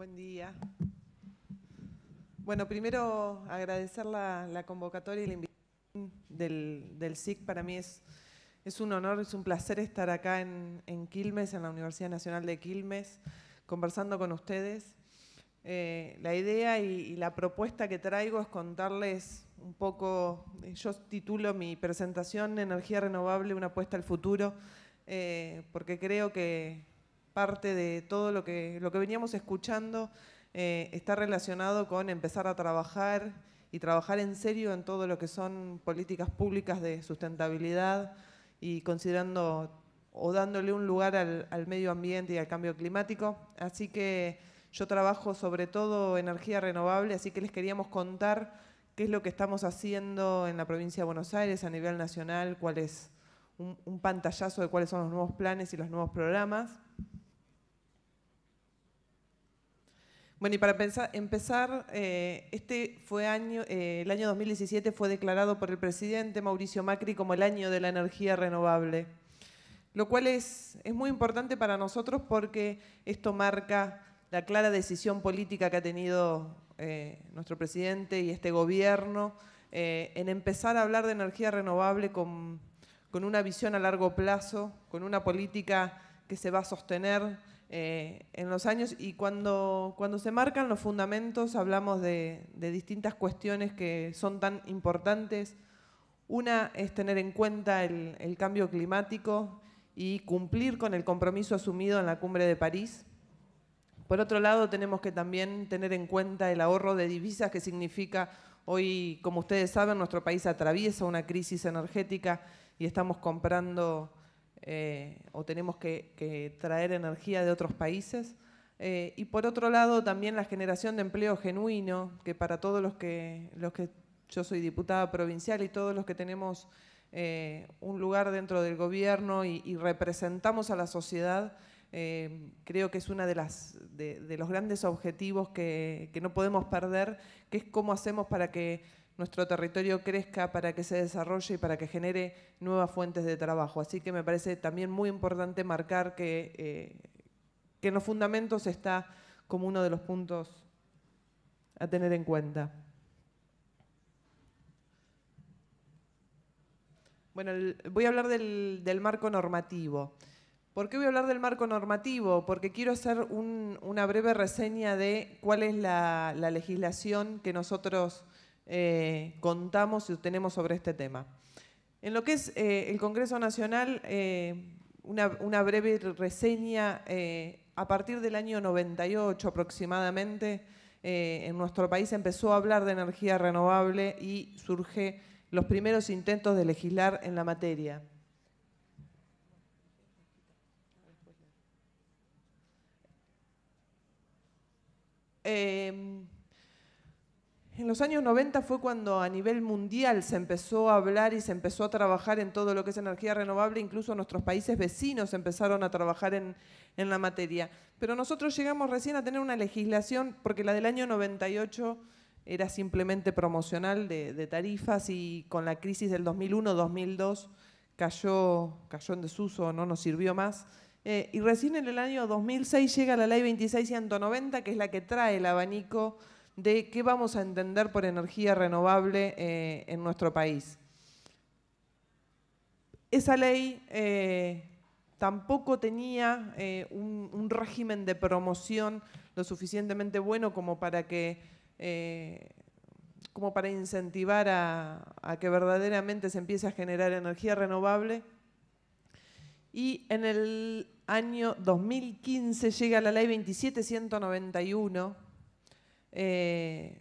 Buen día. Bueno, primero agradecer la, convocatoria y la invitación del, SIC. Para mí es, un honor, es un placer estar acá en, Quilmes, en la Universidad Nacional de Quilmes, conversando con ustedes. Eh, la idea y, la propuesta que traigo es contarles un poco, eh, yo titulo mi presentación Energía Renovable, una apuesta al futuro, eh, porque creo que, parte de todo lo que, lo que veníamos escuchando eh, está relacionado con empezar a trabajar y trabajar en serio en todo lo que son políticas públicas de sustentabilidad y considerando o dándole un lugar al, medio ambiente y al cambio climático. Así que yo trabajo sobre todo energía renovable, así que les queríamos contar qué es lo que estamos haciendo en la provincia de Buenos Aires a nivel nacional, cuál es un, un pantallazo de cuáles son los nuevos planes y los nuevos programas. Bueno, y para empezar, eh, este fue eh, el año 2017 fue declarado por el presidente Mauricio Macri como el año de la energía renovable, lo cual es, muy importante para nosotros porque esto marca la clara decisión política que ha tenido eh, nuestro presidente y este gobierno en empezar a hablar de energía renovable con una visión a largo plazo, con una política que se va a sostener eh, en los años y cuando, cuando se marcan los fundamentos hablamos de, distintas cuestiones que son tan importantes. Una es tener en cuenta el cambio climático y cumplir con el compromiso asumido en la cumbre de París. Por otro lado, tenemos que también tener en cuenta el ahorro de divisas que significa hoy, como ustedes saben, nuestro país atraviesa una crisis energética y estamos comprando eh, o tenemos que, traer energía de otros países. Eh, y por otro lado, también la generación de empleo genuino, que para todos los que, los que yo soy diputada provincial y todos los que tenemos eh, un lugar dentro del gobierno y, representamos a la sociedad, creo que es uno de, los grandes objetivos que, que, no podemos perder, que es cómo hacemos para que nuestro territorio crezca, para que se desarrolle y para que genere nuevas fuentes de trabajo. Así que me parece también muy importante marcar que, eh, que en los fundamentos está como uno de los puntos a tener en cuenta. Bueno, voy a hablar del, marco normativo. ¿Por qué voy a hablar del marco normativo? Porque quiero hacer una breve reseña de cuál es la legislación que nosotros eh, contamos y tenemos sobre este tema. En lo que es eh, el Congreso Nacional, eh, una, breve reseña, a partir del año 98 aproximadamente, en nuestro país empezó a hablar de energía renovable y surge los primeros intentos de legislar en la materia. En los años 90 fue cuando a nivel mundial se empezó a hablar y se empezó a trabajar en todo lo que es energía renovable, incluso nuestros países vecinos empezaron a trabajar en, la materia. Pero nosotros llegamos recién a tener una legislación, porque la del año 98 era simplemente promocional de, tarifas y con la crisis del 2001-2002 cayó, cayó en desuso, no nos sirvió más. Eh, y recién en el año 2006 llega la ley 26190, que es la que trae el abanico de qué vamos a entender por energía renovable eh, en nuestro país. Esa ley eh, tampoco tenía eh, un, régimen de promoción lo suficientemente bueno como para que como para incentivar a, a, que verdaderamente se empiece a generar energía renovable. Y en el año 2015 llega la ley 2791. Eh,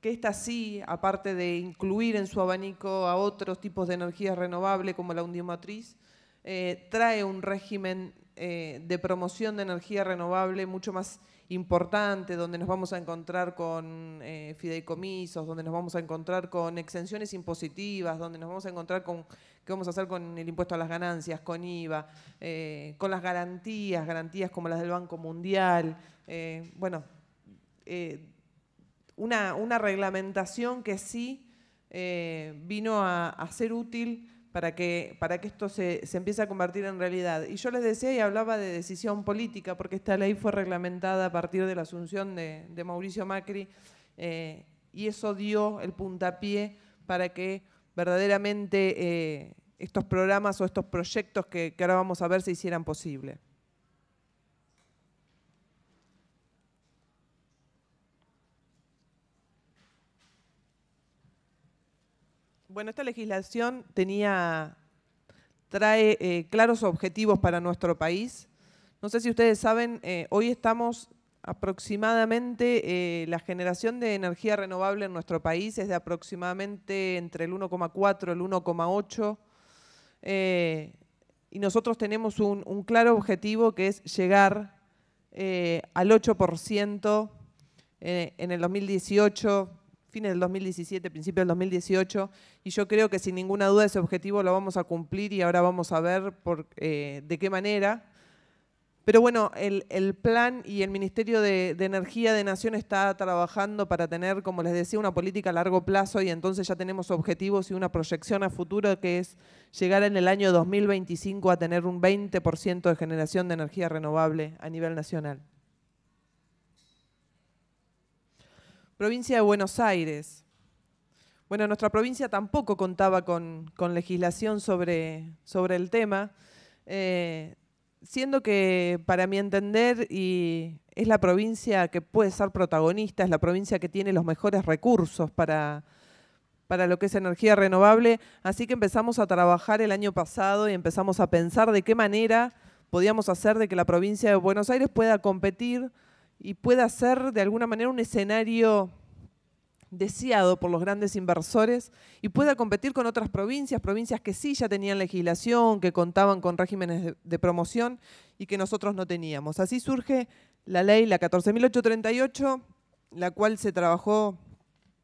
que esta sí, aparte de incluir en su abanico a otros tipos de energías renovables como la undiomatriz, eh, trae un régimen eh, de promoción de energía renovable mucho más importante, donde nos vamos a encontrar con eh, fideicomisos, donde nos vamos a encontrar con exenciones impositivas, donde nos vamos a encontrar con qué vamos a hacer con el impuesto a las ganancias, con IVA, con las garantías, garantías como las del Banco Mundial. bueno, eh, una, reglamentación que sí eh, vino a, ser útil para que, para que esto se, empiece a convertir en realidad. Y yo les decía y hablaba de decisión política, porque esta ley fue reglamentada a partir de la asunción de, Mauricio Macri, eh, y eso dio el puntapié para que verdaderamente estos programas o estos proyectos que, que ahora vamos a ver se hicieran posible. Bueno, esta legislación tenía, trae eh, claros objetivos para nuestro país. No sé si ustedes saben, eh, hoy estamos aproximadamente, eh, la generación de energía renovable en nuestro país es de aproximadamente entre el 1,4 y el 1,8. y nosotros tenemos un, claro objetivo que es llegar al 8% en el 2018 fines del 2017, principios del 2018, y yo creo que sin ninguna duda ese objetivo lo vamos a cumplir y ahora vamos a ver eh, de qué manera. Pero bueno, el, plan y el Ministerio de, Energía de Nación está trabajando para tener, como les decía, una política a largo plazo y entonces ya tenemos objetivos y una proyección a futuro que es llegar en el año 2025 a tener un 20% de generación de energía renovable a nivel nacional. Provincia de Buenos Aires. Bueno, nuestra provincia tampoco contaba con, legislación sobre, el tema, eh, siendo que para mi entender y es la provincia que puede ser protagonista, es la provincia que tiene los mejores recursos para, para lo que es energía renovable, así que empezamos a trabajar el año pasado y empezamos a pensar de qué manera podíamos hacer de que la provincia de Buenos Aires pueda competir y pueda ser de alguna manera un escenario deseado por los grandes inversores y pueda competir con otras provincias, provincias que sí ya tenían legislación, que contaban con regímenes de, promoción y que nosotros no teníamos. Así surge la ley, la 14.838, la cual se trabajó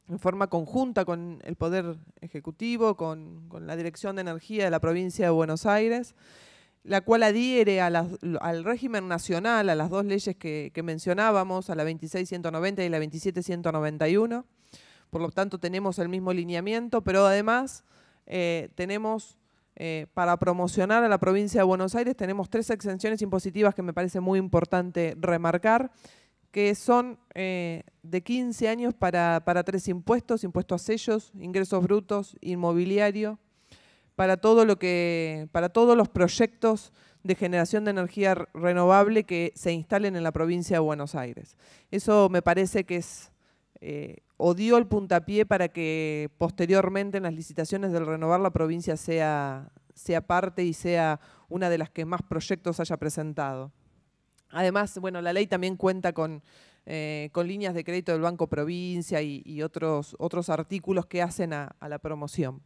en forma conjunta con el Poder Ejecutivo, con, con la Dirección de Energía de la provincia de Buenos Aires la cual adhiere al régimen nacional, a las dos leyes que, mencionábamos, a la 26190 y la 27191. Por lo tanto, tenemos el mismo lineamiento, pero además eh, tenemos, eh, para promocionar a la provincia de Buenos Aires, tenemos tres exenciones impositivas que me parece muy importante remarcar, que son eh, de 15 años para, para tres impuestos, impuestos a sellos, ingresos brutos, inmobiliario, para, todo lo que, para todos los proyectos de generación de energía renovable que se instalen en la provincia de Buenos Aires. Eso me parece que es eh, o dio el puntapié para que posteriormente en las licitaciones del renovar la provincia sea, parte y sea una de las que más proyectos haya presentado. Además, bueno, la ley también cuenta con, eh, líneas de crédito del Banco Provincia y, otros, otros artículos que hacen a la promoción.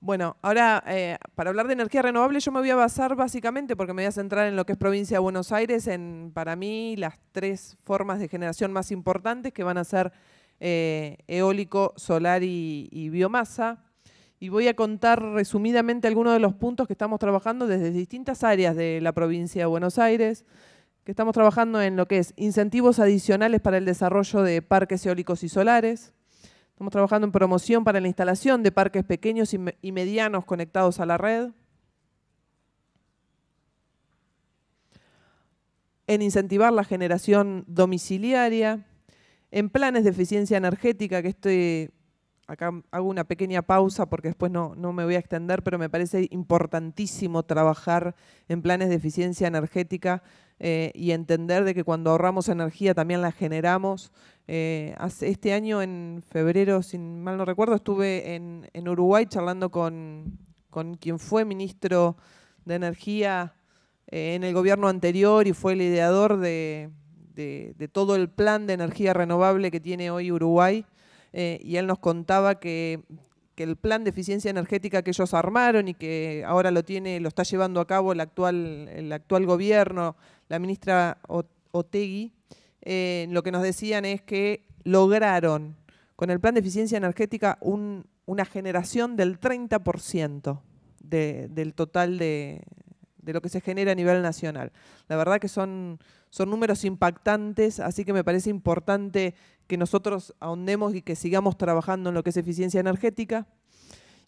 Bueno, ahora eh, para hablar de energía renovable yo me voy a basar básicamente, porque me voy a centrar en lo que es provincia de Buenos Aires, en para mí las tres formas de generación más importantes que van a ser eh, eólico, solar y, biomasa. Y voy a contar resumidamente algunos de los puntos que estamos trabajando desde distintas áreas de la provincia de Buenos Aires, que estamos trabajando en lo que es incentivos adicionales para el desarrollo de parques eólicos y solares, Estamos trabajando en promoción para la instalación de parques pequeños y medianos conectados a la red. En incentivar la generación domiciliaria. En planes de eficiencia energética, que estoy acá hago una pequeña pausa porque después no, no, me voy a extender, pero me parece importantísimo trabajar en planes de eficiencia energética eh, y entender de que cuando ahorramos energía también la generamos. Eh, este año, en febrero, si mal no recuerdo, estuve en, en Uruguay charlando con, quien fue ministro de Energía eh, en el gobierno anterior y fue el ideador de todo el plan de energía renovable que tiene hoy Uruguay. Eh, y él nos contaba que, el plan de eficiencia energética que ellos armaron y que ahora lo tiene, lo está llevando a cabo el actual, gobierno, la ministra Otegui, eh, lo que nos decían es que lograron con el plan de eficiencia energética una generación del 30% del total de, de lo que se genera a nivel nacional. La verdad que son, son números impactantes, así que me parece importante que nosotros ahondemos y que sigamos trabajando en lo que es eficiencia energética.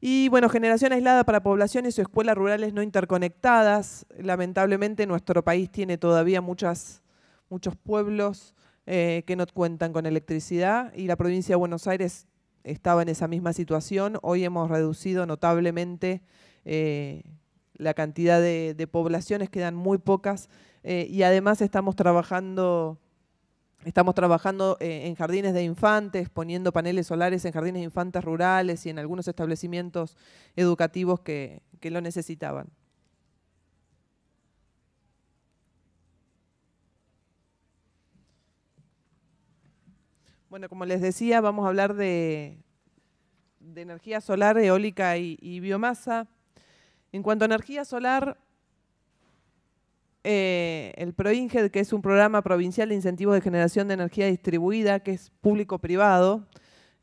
Y bueno, generación aislada para poblaciones o escuelas rurales no interconectadas. Lamentablemente nuestro país tiene todavía muchos pueblos eh, que no cuentan con electricidad y la provincia de Buenos Aires estaba en esa misma situación. Hoy hemos reducido notablemente eh, la cantidad de, poblaciones, quedan muy pocas eh, y además estamos trabajando... Estamos trabajando eh, en jardines de infantes, poniendo paneles solares en jardines de infantes rurales y en algunos establecimientos educativos que, lo necesitaban. Bueno, como les decía, vamos a hablar de, energía solar, eólica y biomasa. En cuanto a energía solar, eh, el ProINGED, que es un programa provincial de incentivos de generación de energía distribuida, que es público-privado,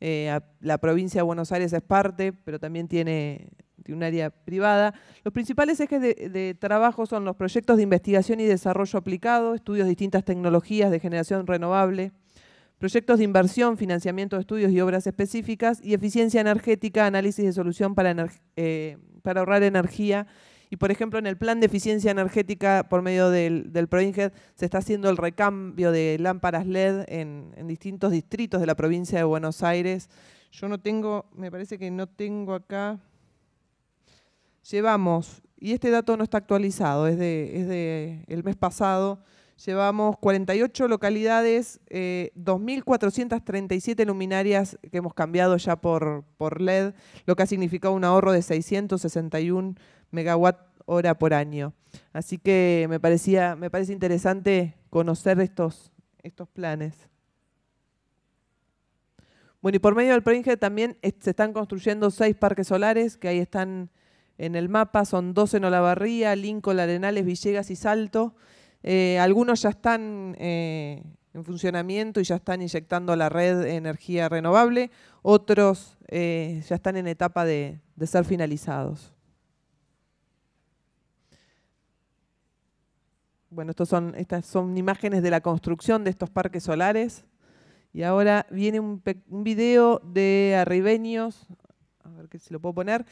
eh, la provincia de Buenos Aires es parte, pero también tiene, un área privada. Los principales ejes de, de, trabajo son los proyectos de investigación y desarrollo aplicado, estudios de distintas tecnologías de generación renovable, proyectos de inversión, financiamiento de estudios y obras específicas, y eficiencia energética, análisis de solución para, eh, ahorrar energía. Y, por ejemplo, en el plan de eficiencia energética por medio del, del se está haciendo el recambio de lámparas LED en, distintos distritos de la provincia de Buenos Aires. Yo no tengo, me parece que no tengo acá. Llevamos, y este dato no está actualizado, es de, es de el mes pasado, Llevamos 48 localidades, 2.437 eh, luminarias que hemos cambiado ya por, LED, lo que ha significado un ahorro de 661 megawatt hora por año. Así que me, parece interesante conocer estos, planes. Bueno, y por medio del PRINGE también se están construyendo seis parques solares que ahí están en el mapa, son 12 en Olavarría, Lincoln, Arenales, Villegas y Salto. Eh, algunos ya están eh, en funcionamiento y ya están inyectando a la red energía renovable, otros eh, ya están en etapa de, ser finalizados. Bueno, estos son, estas son imágenes de la construcción de estos parques solares. Y ahora viene un, video de Arribeños, a ver si lo puedo poner,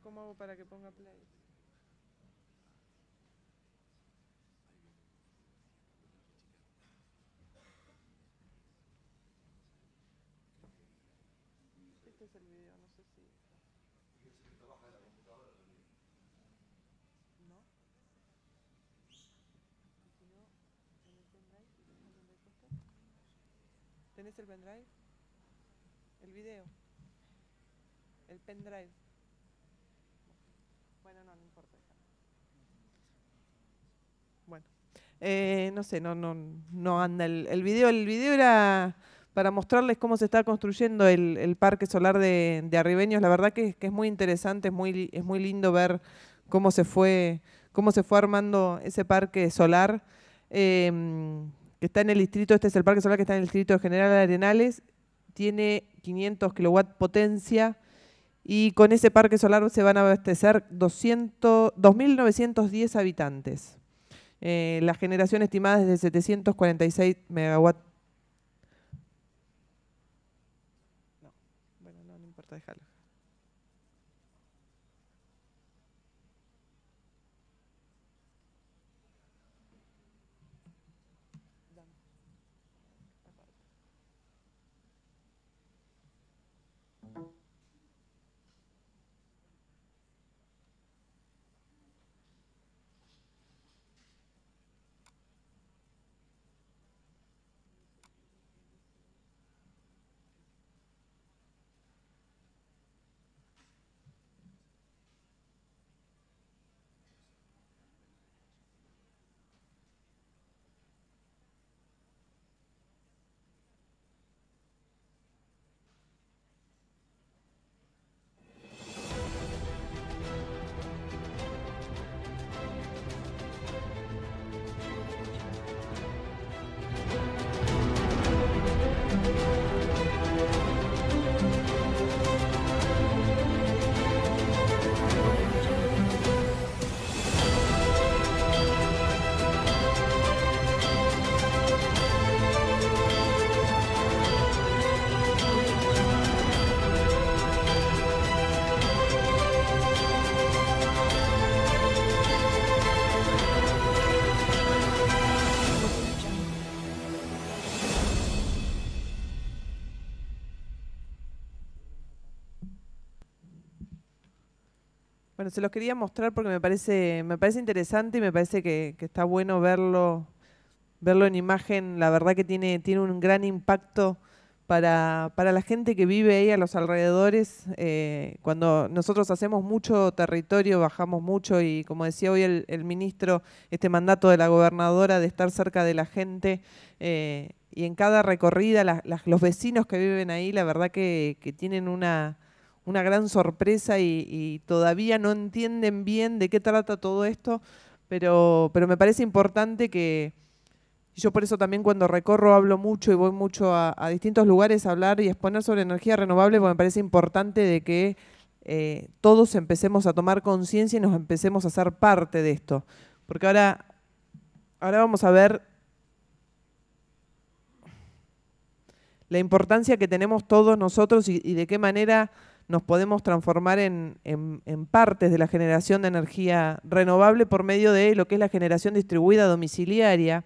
cómo hago para que ponga play. Este es el video, no sé si... No. Si no, ¿tenés el pendrive? ¿Tenés el pendrive? El video. El pendrive. Eh, no sé, no, no, no anda el, video. El video era para mostrarles cómo se está construyendo el, parque solar de, Arribeños. La verdad que, que, es muy interesante, es muy, es muy lindo ver cómo se fue, cómo se fue armando ese parque solar. Em, que está en el distrito, este es el parque solar que está en el distrito de General Arenales, tiene 500 kilowatt potencia y con ese parque solar se van a abastecer 2.910 habitantes. Eh, la generación estimada es de 746 megawatts se los quería mostrar porque me parece, me parece interesante y me parece que, está bueno verlo, verlo en imagen. La verdad que tiene, tiene un gran impacto para, la gente que vive ahí a los alrededores. Eh, cuando nosotros hacemos mucho territorio, bajamos mucho y como decía hoy el, ministro, este mandato de la gobernadora de estar cerca de la gente. Eh, y en cada recorrida, los vecinos que viven ahí, la verdad que tienen una, una gran sorpresa y, todavía no entienden bien de qué trata todo esto, pero, pero me parece importante que yo por eso también cuando recorro hablo mucho y voy mucho a, distintos lugares a hablar y exponer sobre energía renovable, porque me parece importante de que eh, todos empecemos a tomar conciencia y nos empecemos a ser parte de esto. Porque ahora, ahora vamos a ver la importancia que tenemos todos nosotros y de qué manera nos podemos transformar en, partes de la generación de energía renovable por medio de lo que es la generación distribuida domiciliaria.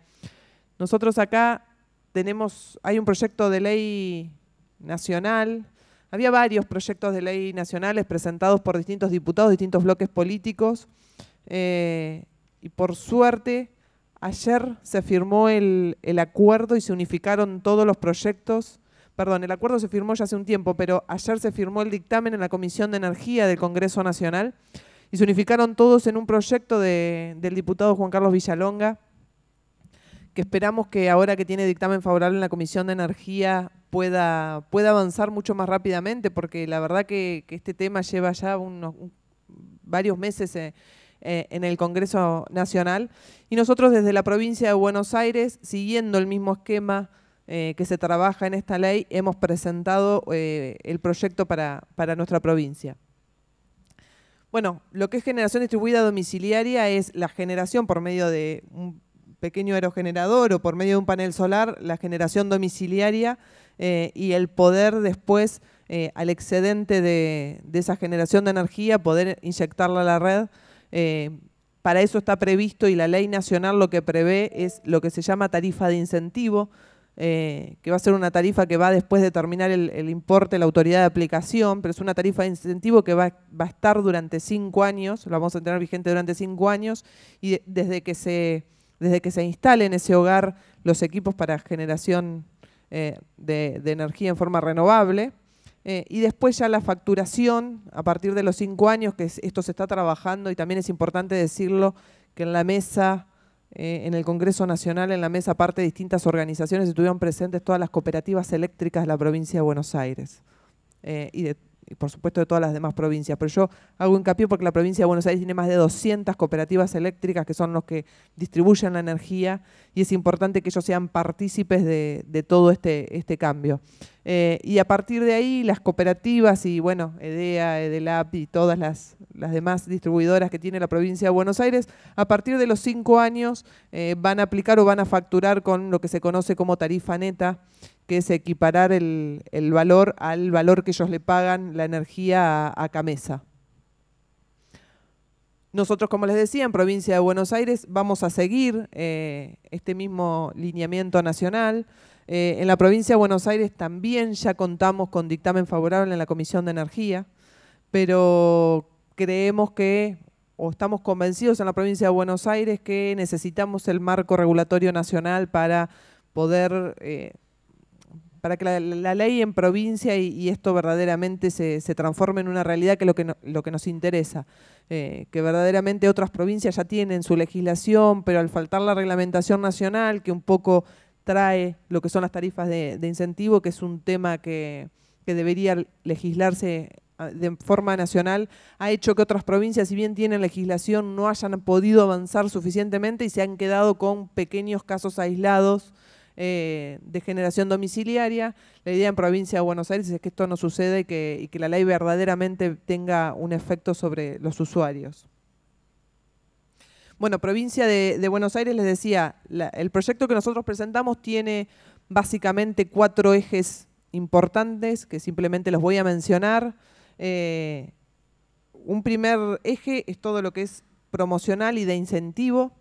Nosotros acá tenemos, hay un proyecto de ley nacional, había varios proyectos de ley nacionales presentados por distintos diputados, distintos bloques políticos, eh, y por suerte ayer se firmó el acuerdo y se unificaron todos los proyectos perdón, el acuerdo se firmó ya hace un tiempo, pero ayer se firmó el dictamen en la Comisión de Energía del Congreso Nacional y se unificaron todos en un proyecto del diputado Juan Carlos Villalonga, que esperamos que ahora que tiene dictamen favorable en la Comisión de Energía pueda, pueda avanzar mucho más rápidamente, porque la verdad que, este tema lleva ya unos varios meses eh, eh, en el Congreso Nacional. Y nosotros desde la provincia de Buenos Aires, siguiendo el mismo esquema, eh, que se trabaja en esta ley, hemos presentado eh, el proyecto para, nuestra provincia. Bueno, lo que es generación distribuida domiciliaria es la generación por medio de un pequeño aerogenerador o por medio de un panel solar, la generación domiciliaria eh, y el poder después, al excedente de, esa generación de energía, poder inyectarla a la red. para eso está previsto y la ley nacional lo que prevé es lo que se llama tarifa de incentivo, eh, que va a ser una tarifa que va después de terminar el, importe la autoridad de aplicación, pero es una tarifa de incentivo que va, a estar durante cinco años, la vamos a tener vigente durante cinco años, y desde, que se, desde que se instale en ese hogar los equipos para generación eh, de, energía en forma renovable. Eh, y después ya la facturación, a partir de los cinco años, que esto se está trabajando, y también es importante decirlo, que en la mesa eh, en el Congreso Nacional, en la mesa, aparte de distintas organizaciones, estuvieron presentes todas las cooperativas eléctricas de la provincia de Buenos Aires eh, y de y por supuesto de todas las demás provincias, pero yo hago hincapié porque la provincia de Buenos Aires tiene más de 200 cooperativas eléctricas que son los que distribuyen la energía y es importante que ellos sean partícipes de, todo este, este cambio. Eh, y a partir de ahí las cooperativas y bueno, EDEA, EDELAP y todas las, las, demás distribuidoras que tiene la provincia de Buenos Aires, a partir de los cinco años eh, van a aplicar o van a facturar con lo que se conoce como tarifa neta que es equiparar el, valor al valor que ellos le pagan la energía a, a, Camesa. Nosotros, como les decía, en provincia de Buenos Aires vamos a seguir eh, este mismo lineamiento nacional. Eh, en la provincia de Buenos Aires también ya contamos con dictamen favorable en la Comisión de Energía, pero creemos que, o estamos convencidos en la provincia de Buenos Aires, que necesitamos el marco regulatorio nacional para poder eh, para que la, ley en provincia y, esto verdaderamente se, se, transforme en una realidad que es lo que, nos interesa, eh, que verdaderamente otras provincias ya tienen su legislación, pero al faltar la reglamentación nacional, que un poco trae lo que son las tarifas de, incentivo, que es un tema que, que debería legislarse ah, de forma nacional ha hecho que otras provincias, si bien tienen legislación, no hayan podido avanzar suficientemente y se han quedado con pequeños casos aislados eh, de generación domiciliaria. La idea en provincia de Buenos Aires es que esto no suceda y que, la ley verdaderamente tenga un efecto sobre los usuarios. Bueno, provincia de, Buenos Aires, les decía, el proyecto que nosotros presentamos tiene básicamente cuatro ejes importantes que simplemente los voy a mencionar. Eh, un primer eje es todo lo que es promocional y de incentivo.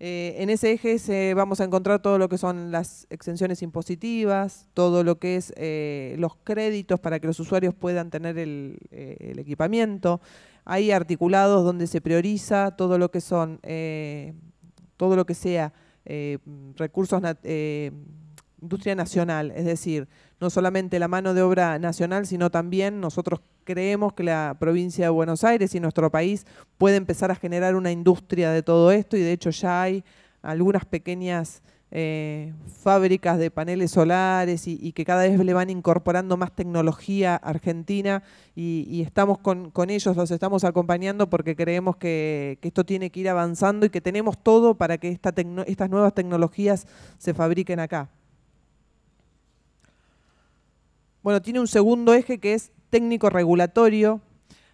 Eh, en ese eje vamos a encontrar todo lo que son las exenciones impositivas, todo lo que es eh, los créditos para que los usuarios puedan tener eh, el, equipamiento. Hay articulados donde se prioriza todo lo que son, todo lo que sea recursos, industria nacional, es decir, no solamente la mano de obra nacional, sino también nosotros creemos que la provincia de Buenos Aires y nuestro país puede empezar a generar una industria de todo esto y de hecho ya hay algunas pequeñas eh, fábricas de paneles solares y, que cada vez le van incorporando más tecnología argentina y, estamos con, ellos, los estamos acompañando porque creemos que, esto tiene que ir avanzando y que tenemos todo para que esta estas nuevas tecnologías se fabriquen acá. Bueno, tiene un segundo eje que es técnico regulatorio.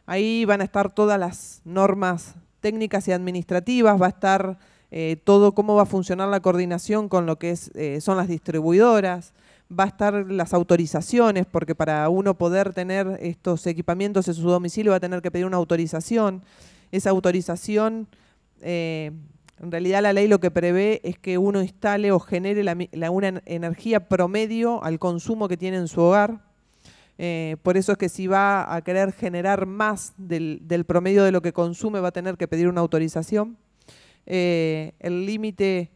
Ahí van a estar todas las normas técnicas y administrativas, va a estar eh, todo cómo va a funcionar la coordinación con lo que eh, son las distribuidoras, va a estar las autorizaciones, porque para uno poder tener estos equipamientos en su domicilio va a tener que pedir una autorización. Esa autorización eh, en realidad la ley lo que prevé es que uno instale o genere una energía promedio al consumo que tiene en su hogar. Eh, por eso es que si va a querer generar más del, promedio de lo que consume va a tener que pedir una autorización. Eh, el límite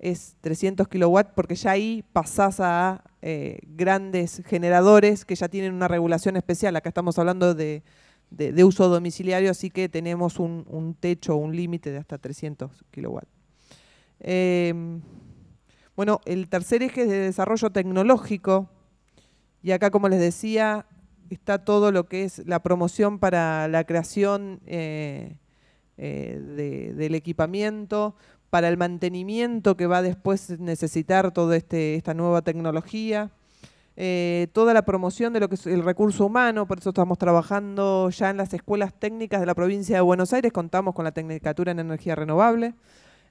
es 300 kilowatts porque ya ahí pasás a eh, grandes generadores que ya tienen una regulación especial. Acá estamos hablando de de, uso domiciliario, así que tenemos un, techo, un límite de hasta 300 kilowatts. Em, bueno, el tercer eje es de desarrollo tecnológico, y acá, como les decía, está todo lo que es la promoción para la creación eh, eh, del equipamiento, para el mantenimiento que va después necesitar toda este, esta nueva tecnología, eh, toda la promoción de lo que es el recurso humano, por eso estamos trabajando ya en las escuelas técnicas de la provincia de Buenos Aires, contamos con la Tecnicatura en Energía Renovable,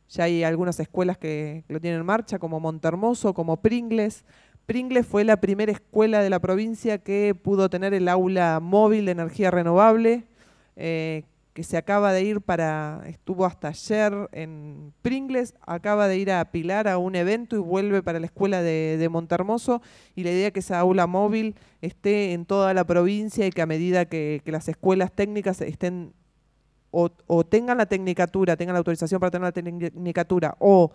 ya hay algunas escuelas que lo tienen en marcha, como Montermoso, como Pringles. Pringles fue la primera escuela de la provincia que pudo tener el aula móvil de energía renovable, eh, que se acaba de ir para, estuvo hasta ayer en Pringles, acaba de ir a Pilar a un evento y vuelve para la escuela de, de Montermoso y la idea es que esa aula móvil esté en toda la provincia y que a medida que, las escuelas técnicas estén o, tengan la tecnicatura, tengan la autorización para tener la tecnicatura o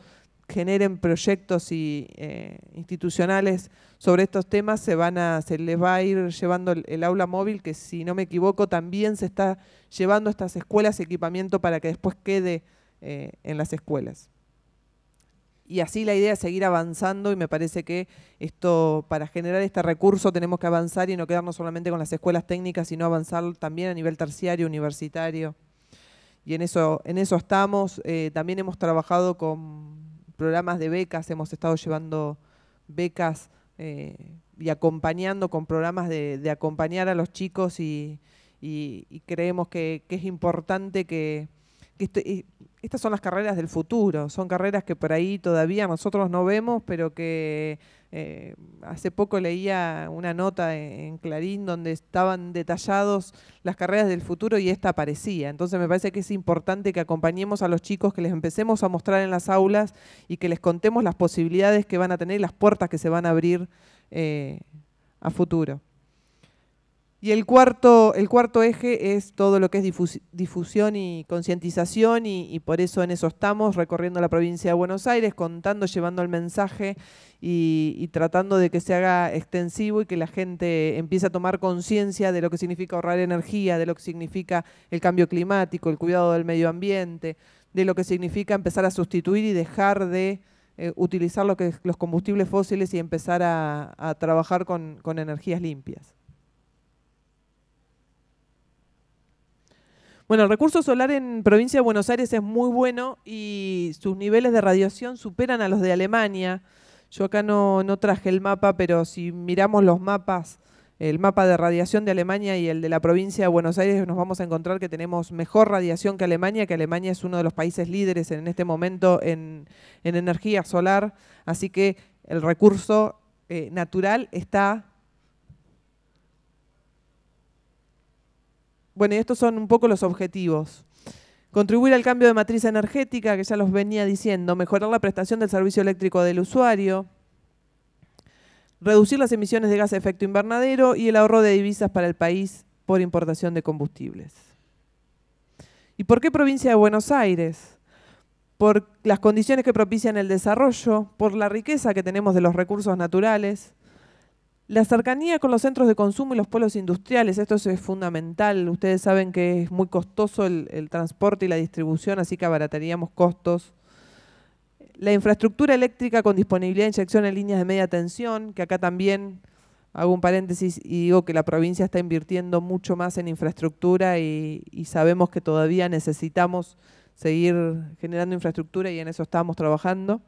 generen proyectos eh, institucionales sobre estos temas, se, van a, se les va a ir llevando el aula móvil, que si no me equivoco también se está llevando a estas escuelas equipamiento para que después quede eh, en las escuelas. Y así la idea es seguir avanzando y me parece que esto para generar este recurso tenemos que avanzar y no quedarnos solamente con las escuelas técnicas, sino avanzar también a nivel terciario, universitario. Y en eso, en eso estamos. Eh, también hemos trabajado con programas de becas, hemos estado llevando becas eh, y acompañando con programas de acompañar a los chicos y, y, creemos que, es importante que, este, estas son las carreras del futuro, son carreras que por ahí todavía nosotros no vemos, pero que eh, hace poco leía una nota e, en, Clarín donde estaban detallados las carreras del futuro y esta aparecía. Entonces me parece que es importante que acompañemos a los chicos, que les empecemos a mostrar en las aulas y que les contemos las posibilidades que van a tener, las puertas que se van a abrir eh, a futuro. Y el cuarto, el cuarto eje es todo lo que es difusión y concientización y, por eso en eso estamos recorriendo la provincia de Buenos Aires, contando, llevando el mensaje y, tratando de que se haga extensivo y que la gente empiece a tomar conciencia de lo que significa ahorrar energía, de lo que significa el cambio climático, el cuidado del medio ambiente, de lo que significa empezar a sustituir y dejar de eh, utilizar lo que, los combustibles fósiles y empezar a, trabajar con energías limpias. Bueno, el recurso solar en provincia de Buenos Aires es muy bueno y sus niveles de radiación superan a los de Alemania. Yo acá no, no traje el mapa, pero si miramos los mapas, el mapa de radiación de Alemania y el de la provincia de Buenos Aires, nos vamos a encontrar que tenemos mejor radiación que Alemania, que Alemania es uno de los países líderes en este momento en, en energía solar. Así que el recurso eh, natural está Bueno, y estos son un poco los objetivos. Contribuir al cambio de matriz energética, que ya los venía diciendo, mejorar la prestación del servicio eléctrico del usuario, reducir las emisiones de gas de efecto invernadero y el ahorro de divisas para el país por importación de combustibles. ¿Y por qué provincia de Buenos Aires? Por las condiciones que propician el desarrollo, por la riqueza que tenemos de los recursos naturales, la cercanía con los centros de consumo y los pueblos industriales, esto es fundamental. Ustedes saben que es muy costoso el, transporte y la distribución, así que abarataríamos costos. La infraestructura eléctrica con disponibilidad de inyección en líneas de media tensión, que acá también hago un paréntesis y digo que la provincia está invirtiendo mucho más en infraestructura y, sabemos que todavía necesitamos seguir generando infraestructura y en eso estamos trabajando.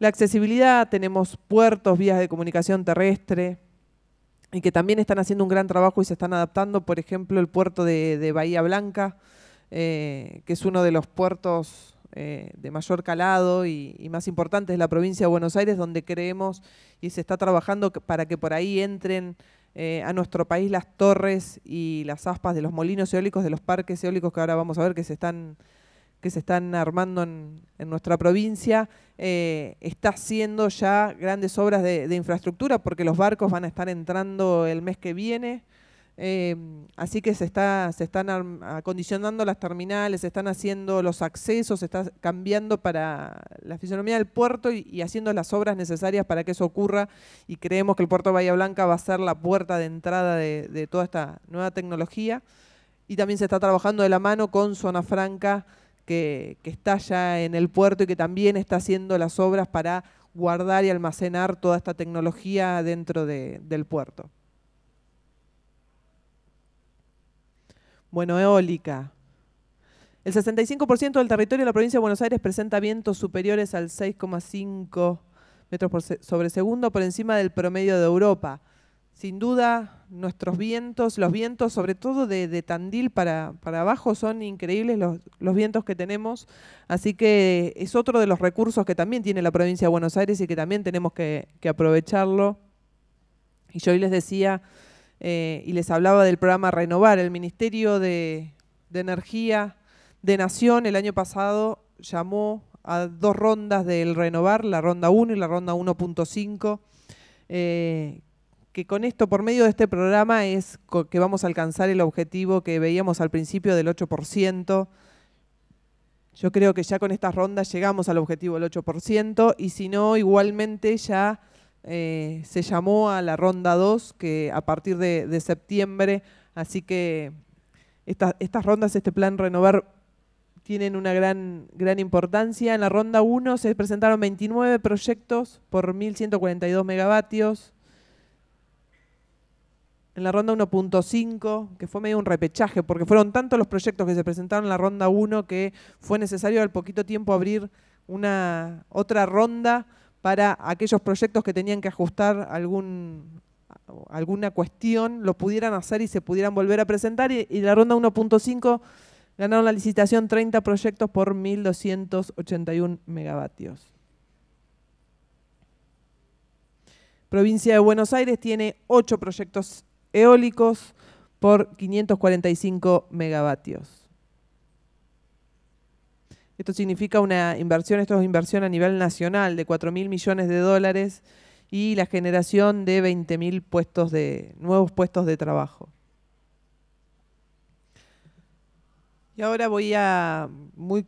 La accesibilidad, tenemos puertos, vías de comunicación terrestre, y que también están haciendo un gran trabajo y se están adaptando, por ejemplo, el puerto de, Bahía Blanca, eh, que es uno de los puertos eh, de mayor calado y, más importantes de la provincia de Buenos Aires, donde creemos y se está trabajando para que por ahí entren eh, a nuestro país las torres y las aspas de los molinos eólicos, de los parques eólicos que ahora vamos a ver que se están que se están armando en, nuestra provincia, eh, está haciendo ya grandes obras de, infraestructura porque los barcos van a estar entrando el mes que viene. Eh, así que se, están acondicionando las terminales, se están haciendo los accesos, se está cambiando para la fisonomía del puerto y, haciendo las obras necesarias para que eso ocurra. Y creemos que el puerto de Bahía Blanca va a ser la puerta de entrada de, de toda esta nueva tecnología. Y también se está trabajando de la mano con Zona Franca que, está ya en el puerto y que también está haciendo las obras para guardar y almacenar toda esta tecnología dentro del puerto. Bueno, eólica. El 65% del territorio de la provincia de Buenos Aires presenta vientos superiores al 6,5 metros por sobre segundo por encima del promedio de Europa sin duda nuestros vientos, los vientos sobre todo de, Tandil para, para, abajo son increíbles los, vientos que tenemos, así que es otro de los recursos que también tiene la provincia de Buenos Aires y que también tenemos que, aprovecharlo. Y yo hoy les decía eh, y les hablaba del programa Renovar, el Ministerio de, Energía de Nación el año pasado llamó a dos rondas del Renovar, la ronda 1 y la ronda 1.5 que con esto, por medio de este programa, es que vamos a alcanzar el objetivo que veíamos al principio del 8%. Yo creo que ya con estas rondas llegamos al objetivo del 8% y si no, igualmente ya eh, se llamó a la ronda 2, que a partir de, septiembre, así que estas rondas, este plan renovar tienen una gran, gran importancia. En la ronda 1 se presentaron 29 proyectos por 1.142 megavatios en la ronda 1.5, que fue medio un repechaje, porque fueron tantos los proyectos que se presentaron en la ronda 1 que fue necesario al poquito tiempo abrir una otra ronda para aquellos proyectos que tenían que ajustar alguna cuestión, lo pudieran hacer y se pudieran volver a presentar. Y, la ronda 1.5 ganaron la licitación 30 proyectos por 1.281 megavatios. Provincia de Buenos Aires tiene 8 proyectos eólicos por 545 megavatios. Esto significa una inversión, esto es inversión a nivel nacional de 4 mil millones de dólares y la generación de 20.000 puestos de, nuevos puestos de trabajo. Y ahora voy a muy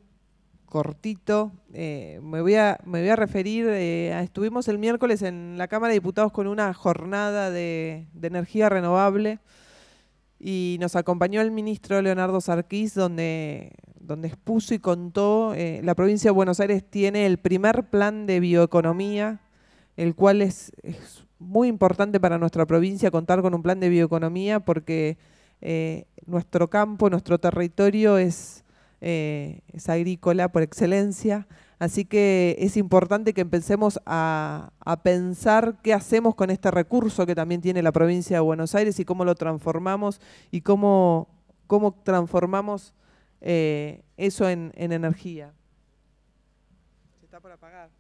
cortito. Eh, me, voy a, me voy a referir, eh, estuvimos el miércoles en la Cámara de Diputados con una jornada de, energía renovable y nos acompañó el ministro Leonardo Sarquís, donde, donde expuso y contó, eh, la provincia de Buenos Aires tiene el primer plan de bioeconomía, el cual es muy importante para nuestra provincia contar con un plan de bioeconomía porque nuestro campo, nuestro territorio es eh, es agrícola por excelencia. Así que es importante que empecemos a, pensar qué hacemos con este recurso que también tiene la provincia de Buenos Aires y cómo lo transformamos y cómo, cómo transformamos eh, eso en, en energía. Se está por apagar.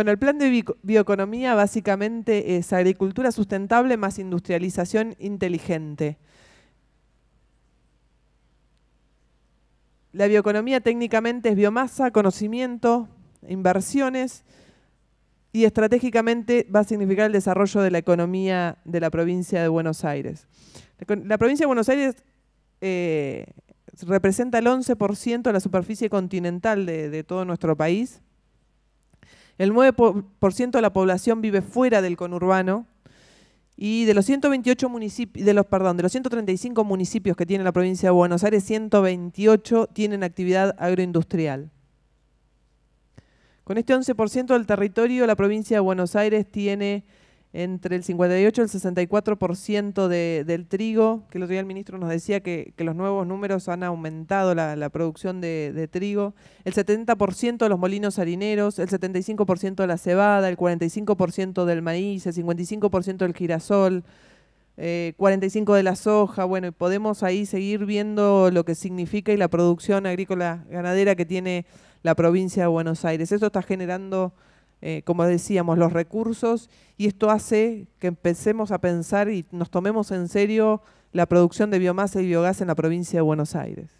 Bueno, el plan de bioeconomía básicamente es agricultura sustentable más industrialización inteligente. La bioeconomía técnicamente es biomasa, conocimiento, inversiones y estratégicamente va a significar el desarrollo de la economía de la provincia de Buenos Aires. La provincia de Buenos Aires eh, representa el 11% de la superficie continental de todo nuestro país el 9% de la población vive fuera del conurbano. Y de los 128 municipios, de los perdón, de los 135 municipios que tiene la provincia de Buenos Aires, 128 tienen actividad agroindustrial. Con este 11% del territorio, la provincia de Buenos Aires tiene entre el 58 y el 64% del trigo, que el otro el ministro nos decía que, los nuevos números han aumentado la, producción de, trigo, el 70% de los molinos harineros, el 75% de la cebada, el 45% del maíz, el 55% del girasol, 45% eh, de la soja, bueno, y podemos ahí seguir viendo lo que significa y la producción agrícola ganadera que tiene la provincia de Buenos Aires. Eso está generando eh, como decíamos, los recursos y esto hace que empecemos a pensar y nos tomemos en serio la producción de biomasa y biogás en la provincia de Buenos Aires.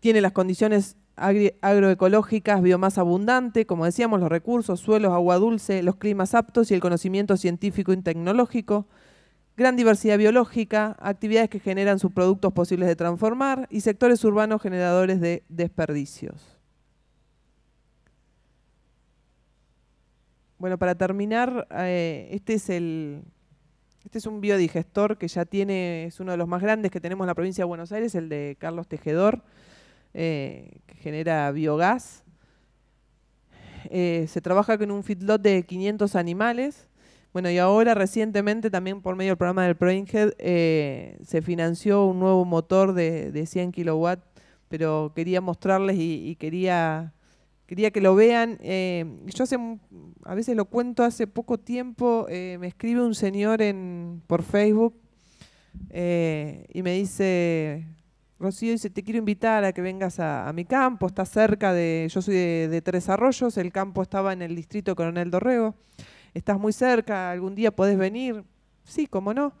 Tiene las condiciones agroecológicas, biomasa abundante, como decíamos, los recursos, suelos, agua dulce, los climas aptos y el conocimiento científico y tecnológico, gran diversidad biológica, actividades que generan sus productos posibles de transformar y sectores urbanos generadores de desperdicios. Bueno, para terminar, eh, este es el. Este es un biodigestor que ya tiene, es uno de los más grandes que tenemos en la provincia de Buenos Aires, el de Carlos Tejedor, eh, que genera biogás. Eh, se trabaja con un feedlot de 500 animales. Bueno, y ahora recientemente también por medio del programa del ProInhead se financió un nuevo motor de, 100 kilowatts, pero quería mostrarles y quería quería que lo vean. Eh, yo a veces lo cuento, hace poco tiempo eh, me escribe un señor por Facebook eh, y me dice, Rocío, te quiero invitar a que vengas a, mi campo, estás cerca de, yo soy de, Tres Arroyos, el campo estaba en el distrito Coronel Dorrego, estás muy cerca, algún día podés venir. Sí, cómo no.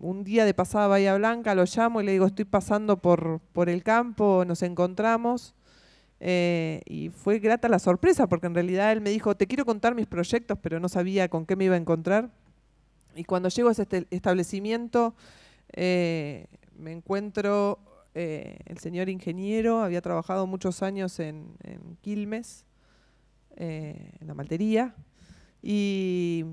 un día de pasada Bahía Blanca lo llamo y le digo, estoy pasando por, por el campo, nos encontramos. Eh, y fue grata la sorpresa, porque en realidad él me dijo, te quiero contar mis proyectos, pero no sabía con qué me iba a encontrar. Y cuando llego a este establecimiento, eh, me encuentro eh, el señor ingeniero, había trabajado muchos años en, en Quilmes, en la maltería, y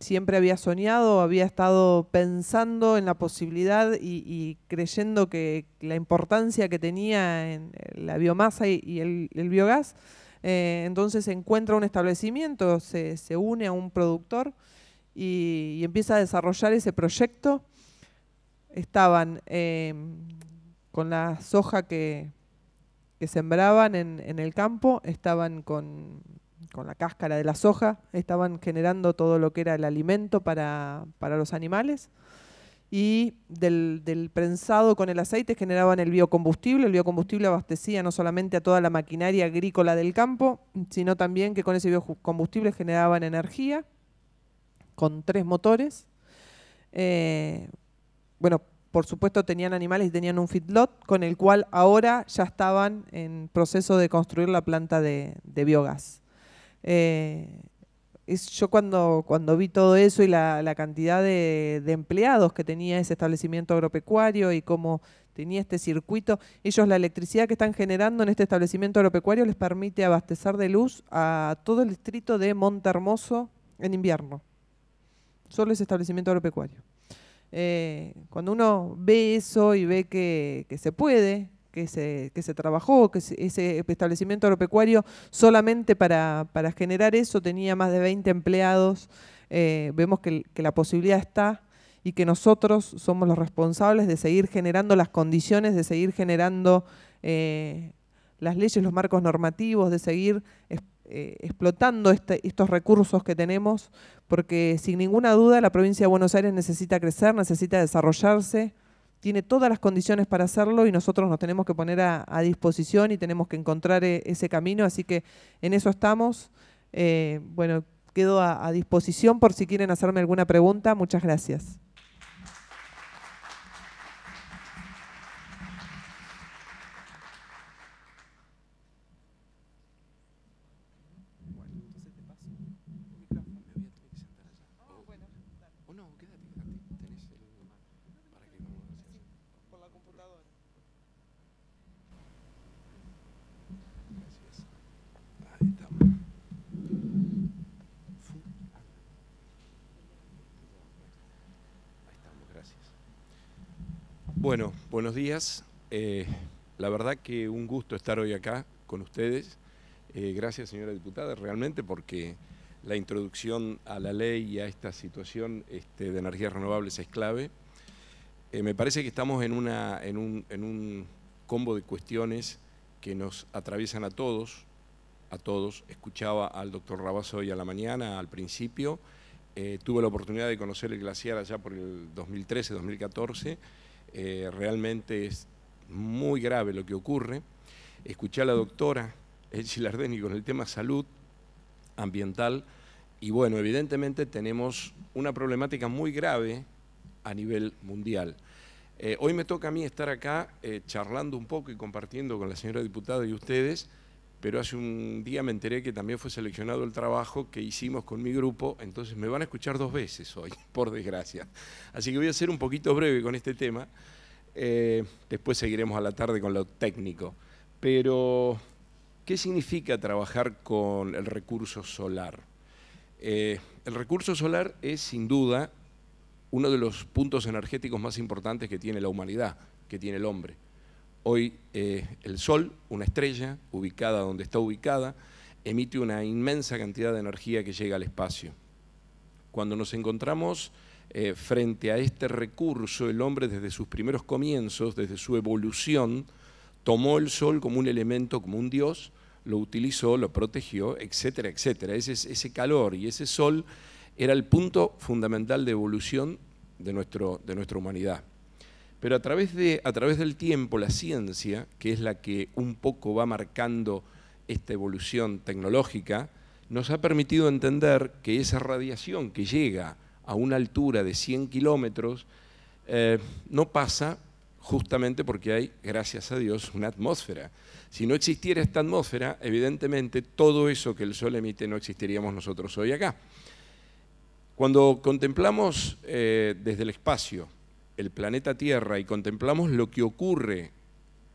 siempre había soñado, había estado pensando en la posibilidad y, creyendo que la importancia que tenía en eh, la biomasa y, el, biogás. Entonces eh, entonces encuentra un establecimiento, se, une a un productor y, empieza a desarrollar ese proyecto. Estaban em, con la soja que, sembraban en el campo, estaban con con la cáscara de la soja, estaban generando todo lo que era el alimento para, los animales y del, prensado con el aceite generaban el biocombustible. El biocombustible abastecía no solamente a toda la maquinaria agrícola del campo, sino también que con ese biocombustible generaban energía con tres motores. Eh, bueno, por supuesto tenían animales y tenían un feedlot con el cual ahora ya estaban en proceso de construir la planta de biogás. Eh, yo cuando, cuando vi todo eso y la, cantidad de, empleados que tenía ese establecimiento agropecuario y cómo tenía este circuito, ellos la electricidad que están generando en este establecimiento agropecuario les permite abastecer de luz a todo el distrito de Montermoso en invierno. Solo ese establecimiento agropecuario. Eh, cuando uno ve eso y ve que se puede, que se, trabajó, que ese establecimiento agropecuario solamente para, generar eso tenía más de 20 empleados. Eh, vemos que, la posibilidad está y que nosotros somos los responsables de seguir generando las condiciones, de seguir generando eh, las leyes, los marcos normativos, de seguir eh, explotando este, estos recursos que tenemos, porque sin ninguna duda la provincia de Buenos Aires necesita crecer, necesita desarrollarse, tiene todas las condiciones para hacerlo y nosotros nos tenemos que poner a, disposición y tenemos que encontrar eh, ese camino, así que en eso estamos. Eh, bueno, quedo a disposición por si quieren hacerme alguna pregunta. Muchas gracias. buenos días. Eh, la verdad que un gusto estar hoy acá con ustedes. Eh, gracias, señora diputada, realmente porque la introducción a la ley y a esta situación este, de energías renovables es clave. Eh, me parece que estamos en, una, en, un, combo de cuestiones que nos atraviesan a todos, a todos. Escuchaba al doctor Rabazo hoy a la mañana, al principio. tuve la oportunidad de conocer el glaciar allá por el 2013-2014 eh, realmente es muy grave lo que ocurre. Escuché a la doctora Ardeni con el tema salud ambiental y bueno, evidentemente tenemos una problemática muy grave a nivel mundial. Eh, hoy me toca a mí estar acá eh, charlando un poco y compartiendo con la señora diputada y ustedes pero hace un día me enteré que también fue seleccionado el trabajo que hicimos con mi grupo, entonces me van a escuchar dos veces hoy, por desgracia. Así que voy a ser un poquito breve con este tema, eh, después seguiremos a la tarde con lo técnico. Pero, ¿qué significa trabajar con el recurso solar? Eh, el recurso solar es sin duda uno de los puntos energéticos más importantes que tiene la humanidad, que tiene el hombre. Hoy eh, el Sol, una estrella ubicada donde está ubicada, emite una inmensa cantidad de energía que llega al espacio. Cuando nos encontramos eh, frente a este recurso, el hombre desde sus primeros comienzos, desde su evolución, tomó el Sol como un elemento, como un dios, lo utilizó, lo protegió, etcétera, etcétera. Ese, ese calor y ese Sol era el punto fundamental de evolución de, nuestro, de nuestra humanidad. Pero a través, de, a través del tiempo, la ciencia, que es la que un poco va marcando esta evolución tecnológica, nos ha permitido entender que esa radiación que llega a una altura de 100 kilómetros eh, no pasa justamente porque hay, gracias a Dios, una atmósfera. Si no existiera esta atmósfera, evidentemente todo eso que el Sol emite no existiríamos nosotros hoy acá. Cuando contemplamos eh, desde el espacio el planeta Tierra y contemplamos lo que ocurre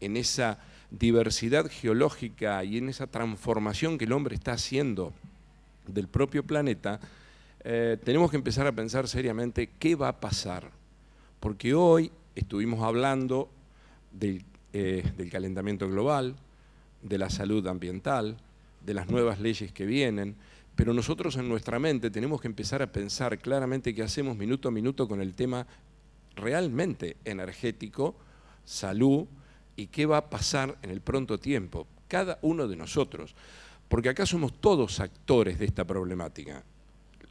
en esa diversidad geológica y en esa transformación que el hombre está haciendo del propio planeta, eh, tenemos que empezar a pensar seriamente qué va a pasar. Porque hoy estuvimos hablando del, eh, del calentamiento global, de la salud ambiental, de las nuevas leyes que vienen, pero nosotros en nuestra mente tenemos que empezar a pensar claramente qué hacemos minuto a minuto con el tema realmente energético, salud y qué va a pasar en el pronto tiempo, cada uno de nosotros. Porque acá somos todos actores de esta problemática.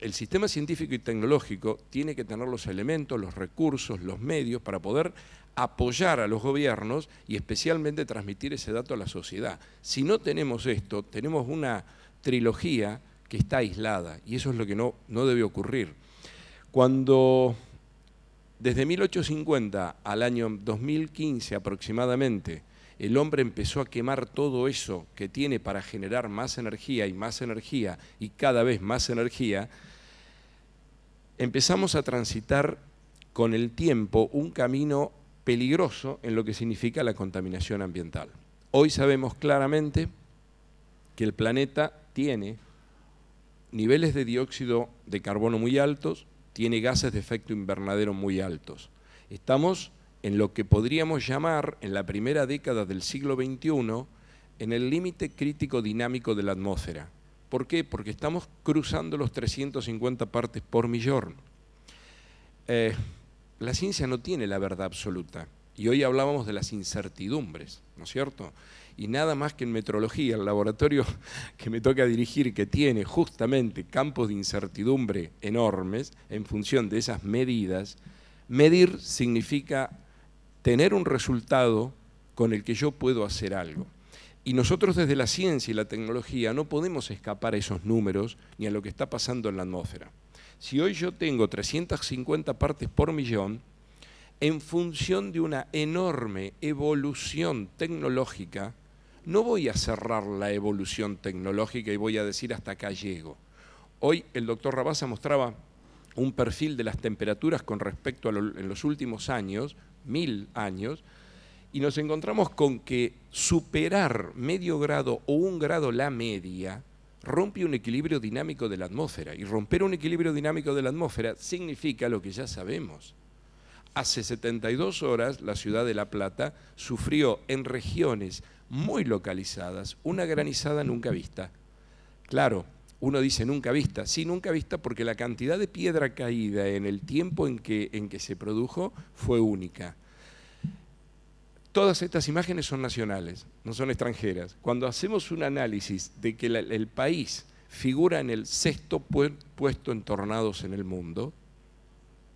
El sistema científico y tecnológico tiene que tener los elementos, los recursos, los medios para poder apoyar a los gobiernos y especialmente transmitir ese dato a la sociedad. Si no tenemos esto, tenemos una trilogía que está aislada y eso es lo que no, no debe ocurrir. Cuando desde 1850 al año 2015 aproximadamente, el hombre empezó a quemar todo eso que tiene para generar más energía y más energía y cada vez más energía, empezamos a transitar con el tiempo un camino peligroso en lo que significa la contaminación ambiental. Hoy sabemos claramente que el planeta tiene niveles de dióxido de carbono muy altos, tiene gases de efecto invernadero muy altos. Estamos en lo que podríamos llamar, en la primera década del siglo XXI, en el límite crítico dinámico de la atmósfera. ¿Por qué? Porque estamos cruzando los 350 partes por millón. Eh, la ciencia no tiene la verdad absoluta. Y hoy hablábamos de las incertidumbres, ¿no es cierto? y nada más que en metrología, el laboratorio que me toca dirigir, que tiene justamente campos de incertidumbre enormes en función de esas medidas, medir significa tener un resultado con el que yo puedo hacer algo. Y nosotros desde la ciencia y la tecnología no podemos escapar a esos números ni a lo que está pasando en la atmósfera. Si hoy yo tengo 350 partes por millón, en función de una enorme evolución tecnológica, no voy a cerrar la evolución tecnológica y voy a decir hasta acá llego. Hoy el doctor Rabasa mostraba un perfil de las temperaturas con respecto a en los últimos años, mil años, y nos encontramos con que superar medio grado o un grado la media rompe un equilibrio dinámico de la atmósfera. Y romper un equilibrio dinámico de la atmósfera significa lo que ya sabemos. Hace 72 horas la ciudad de La Plata sufrió en regiones muy localizadas, una granizada nunca vista. Claro, uno dice nunca vista, sí, nunca vista porque la cantidad de piedra caída en el tiempo en que, en que se produjo fue única. Todas estas imágenes son nacionales, no son extranjeras. Cuando hacemos un análisis de que el país figura en el sexto puesto en tornados en el mundo,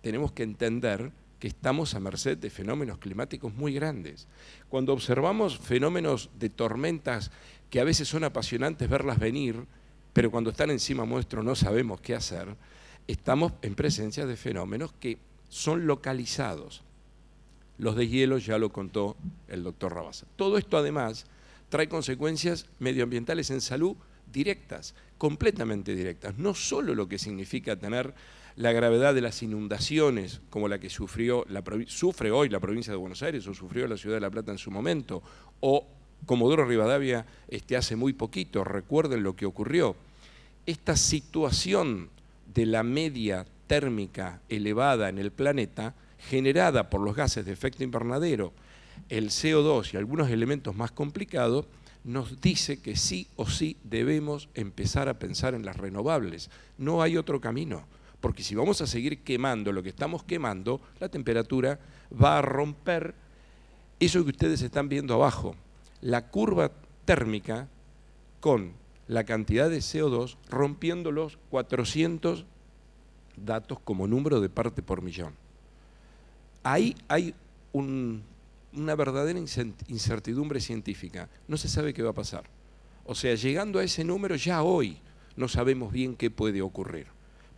tenemos que entender que estamos a merced de fenómenos climáticos muy grandes. Cuando observamos fenómenos de tormentas que a veces son apasionantes verlas venir, pero cuando están encima nuestro no sabemos qué hacer, estamos en presencia de fenómenos que son localizados. Los de hielo ya lo contó el doctor Rabasa. Todo esto además trae consecuencias medioambientales en salud directas, completamente directas. No solo lo que significa tener la gravedad de las inundaciones como la que sufrió la, sufre hoy la provincia de Buenos Aires o sufrió la ciudad de La Plata en su momento, o Comodoro Rivadavia este, hace muy poquito, recuerden lo que ocurrió. Esta situación de la media térmica elevada en el planeta, generada por los gases de efecto invernadero, el CO2 y algunos elementos más complicados, nos dice que sí o sí debemos empezar a pensar en las renovables. No hay otro camino porque si vamos a seguir quemando lo que estamos quemando, la temperatura va a romper eso que ustedes están viendo abajo, la curva térmica con la cantidad de CO2 rompiendo los 400 datos como número de parte por millón. Ahí hay una verdadera incertidumbre científica. No se sabe qué va a pasar. O sea, llegando a ese número ya hoy no sabemos bien qué puede ocurrir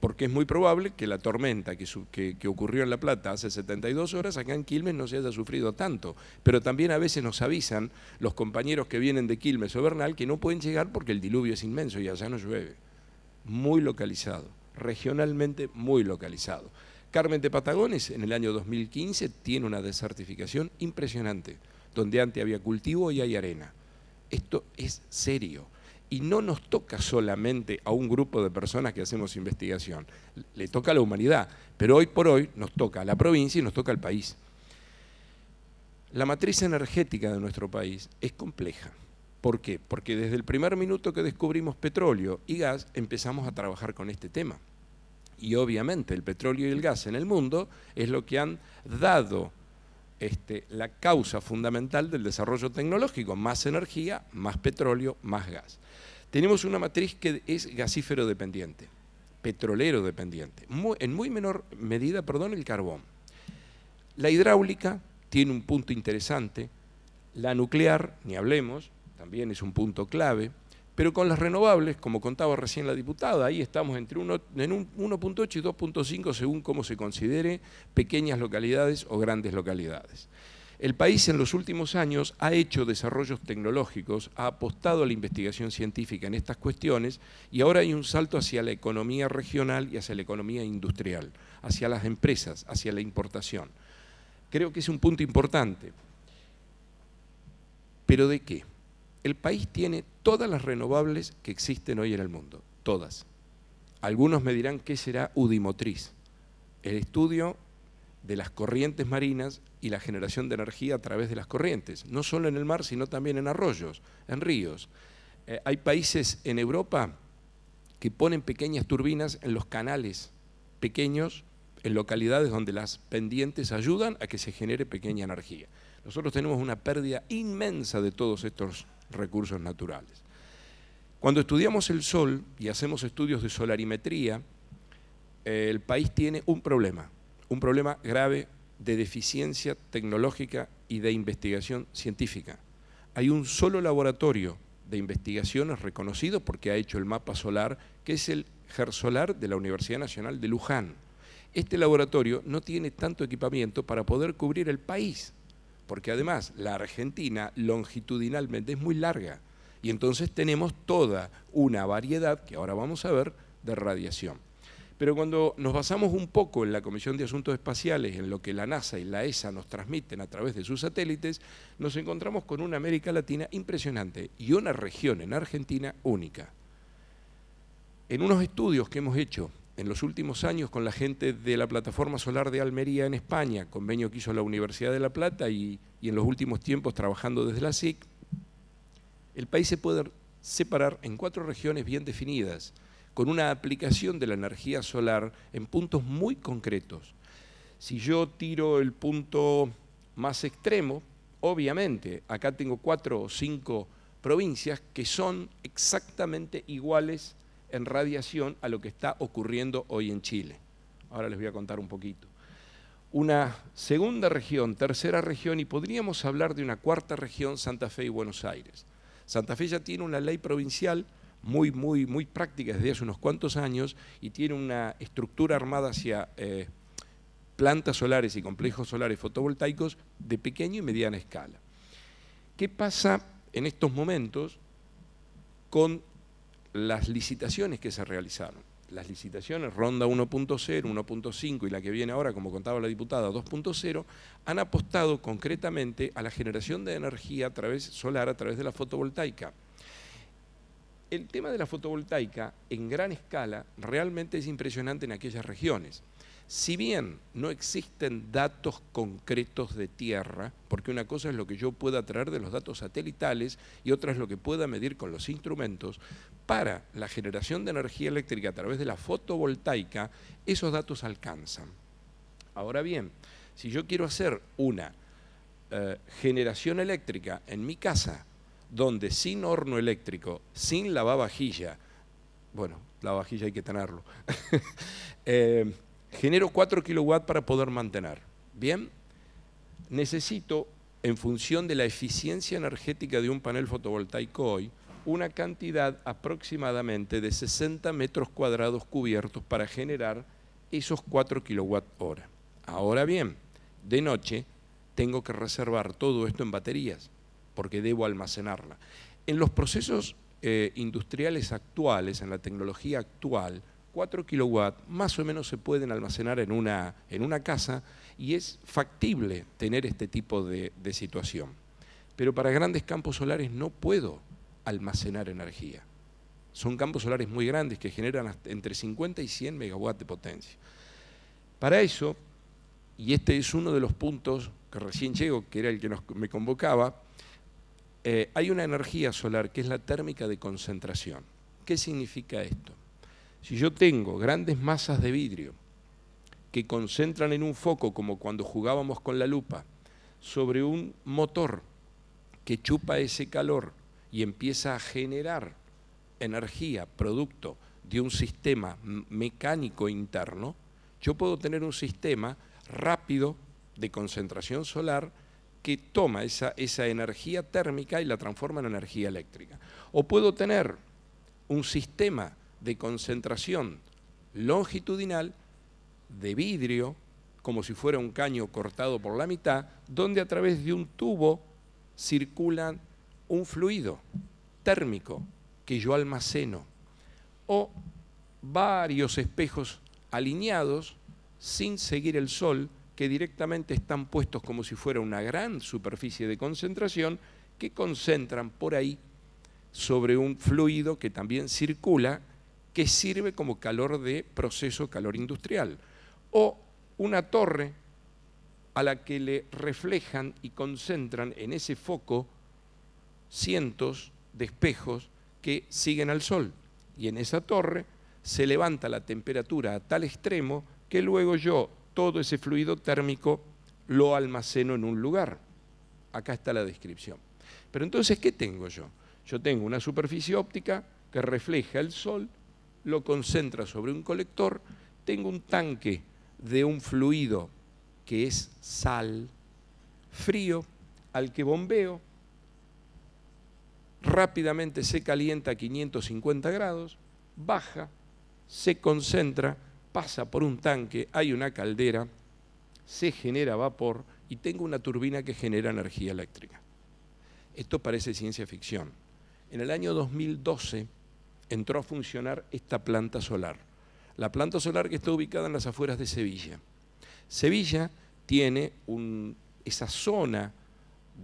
porque es muy probable que la tormenta que, ocurrió en La Plata hace 72 horas acá en Quilmes no se haya sufrido tanto. Pero también a veces nos avisan los compañeros que vienen de Quilmes o Bernal que no pueden llegar porque el diluvio es inmenso y allá no llueve. Muy localizado, regionalmente muy localizado. Carmen de Patagones en el año 2015 tiene una desertificación impresionante, donde antes había cultivo y hay arena. Esto es serio y no nos toca solamente a un grupo de personas que hacemos investigación, le toca a la humanidad, pero hoy por hoy nos toca a la provincia y nos toca al país. La matriz energética de nuestro país es compleja. ¿Por qué? Porque desde el primer minuto que descubrimos petróleo y gas empezamos a trabajar con este tema. Y obviamente el petróleo y el gas en el mundo es lo que han dado este, la causa fundamental del desarrollo tecnológico, más energía, más petróleo, más gas tenemos una matriz que es gasífero dependiente, petrolero dependiente, en muy menor medida, perdón, el carbón. La hidráulica tiene un punto interesante, la nuclear, ni hablemos, también es un punto clave, pero con las renovables, como contaba recién la diputada, ahí estamos entre en un 1.8 y 2.5 según cómo se considere pequeñas localidades o grandes localidades. El país en los últimos años ha hecho desarrollos tecnológicos, ha apostado a la investigación científica en estas cuestiones y ahora hay un salto hacia la economía regional y hacia la economía industrial, hacia las empresas, hacia la importación. Creo que es un punto importante. ¿Pero de qué? El país tiene todas las renovables que existen hoy en el mundo, todas. Algunos me dirán qué será Udimotriz. El estudio de las corrientes marinas y la generación de energía a través de las corrientes, no solo en el mar, sino también en arroyos, en ríos. Eh, hay países en Europa que ponen pequeñas turbinas en los canales pequeños, en localidades donde las pendientes ayudan a que se genere pequeña energía. Nosotros tenemos una pérdida inmensa de todos estos recursos naturales. Cuando estudiamos el Sol y hacemos estudios de solarimetría, el país tiene un problema, un problema grave de deficiencia tecnológica y de investigación científica. Hay un solo laboratorio de investigaciones reconocido porque ha hecho el mapa solar, que es el GERSOLAR de la Universidad Nacional de Luján. Este laboratorio no tiene tanto equipamiento para poder cubrir el país, porque además la Argentina longitudinalmente es muy larga y entonces tenemos toda una variedad, que ahora vamos a ver, de radiación. Pero cuando nos basamos un poco en la Comisión de Asuntos Espaciales, en lo que la NASA y la ESA nos transmiten a través de sus satélites, nos encontramos con una América Latina impresionante y una región en Argentina única. En unos estudios que hemos hecho en los últimos años con la gente de la Plataforma Solar de Almería en España, convenio que hizo la Universidad de La Plata y, en los últimos tiempos trabajando desde la SIC, el país se puede separar en cuatro regiones bien definidas, con una aplicación de la energía solar en puntos muy concretos. Si yo tiro el punto más extremo, obviamente, acá tengo cuatro o cinco provincias que son exactamente iguales en radiación a lo que está ocurriendo hoy en Chile. Ahora les voy a contar un poquito. Una segunda región, tercera región, y podríamos hablar de una cuarta región, Santa Fe y Buenos Aires. Santa Fe ya tiene una ley provincial muy, muy, muy práctica desde hace unos cuantos años y tiene una estructura armada hacia eh, plantas solares y complejos solares fotovoltaicos de pequeña y mediana escala. ¿Qué pasa en estos momentos con las licitaciones que se realizaron? Las licitaciones, ronda 1.0, 1.5 y la que viene ahora, como contaba la diputada, 2.0, han apostado concretamente a la generación de energía a través solar, a través de la fotovoltaica el tema de la fotovoltaica en gran escala realmente es impresionante en aquellas regiones. Si bien no existen datos concretos de tierra, porque una cosa es lo que yo pueda traer de los datos satelitales y otra es lo que pueda medir con los instrumentos, para la generación de energía eléctrica a través de la fotovoltaica, esos datos alcanzan. Ahora bien, si yo quiero hacer una eh, generación eléctrica en mi casa, donde sin horno eléctrico, sin lavavajilla, bueno, lavavajilla hay que tenerlo, eh, genero 4 kilowatts para poder mantener. Bien, necesito, en función de la eficiencia energética de un panel fotovoltaico hoy, una cantidad aproximadamente de 60 metros cuadrados cubiertos para generar esos 4 kilowatt hora. Ahora bien, de noche tengo que reservar todo esto en baterías porque debo almacenarla. En los procesos eh, industriales actuales, en la tecnología actual, 4 kilowatts más o menos se pueden almacenar en una, en una casa y es factible tener este tipo de, situación. Pero para grandes campos solares no puedo almacenar energía. Son campos solares muy grandes que generan entre 50 y 100 megawatts de potencia. Para eso, y este es uno de los puntos que recién llego, que era el que me convocaba, eh, hay una energía solar que es la térmica de concentración. ¿Qué significa esto? Si yo tengo grandes masas de vidrio que concentran en un foco, como cuando jugábamos con la lupa, sobre un motor que chupa ese calor y empieza a generar energía, producto de un sistema mecánico interno, yo puedo tener un sistema rápido de concentración solar que toma esa, esa energía térmica y la transforma en energía eléctrica. O puedo tener un sistema de concentración longitudinal de vidrio, como si fuera un caño cortado por la mitad, donde a través de un tubo circulan un fluido térmico que yo almaceno, o varios espejos alineados sin seguir el sol, que directamente están puestos como si fuera una gran superficie de concentración que concentran por ahí sobre un fluido que también circula, que sirve como calor de proceso, calor industrial. O una torre a la que le reflejan y concentran en ese foco cientos de espejos que siguen al sol. Y en esa torre se levanta la temperatura a tal extremo que luego yo todo ese fluido térmico lo almaceno en un lugar. Acá está la descripción. Pero entonces, ¿qué tengo yo? Yo tengo una superficie óptica que refleja el sol, lo concentra sobre un colector, tengo un tanque de un fluido que es sal, frío, al que bombeo, rápidamente se calienta a 550 grados, baja, se concentra pasa por un tanque, hay una caldera, se genera vapor y tengo una turbina que genera energía eléctrica. Esto parece ciencia ficción. En el año 2012 entró a funcionar esta planta solar. La planta solar que está ubicada en las afueras de Sevilla. Sevilla tiene esa zona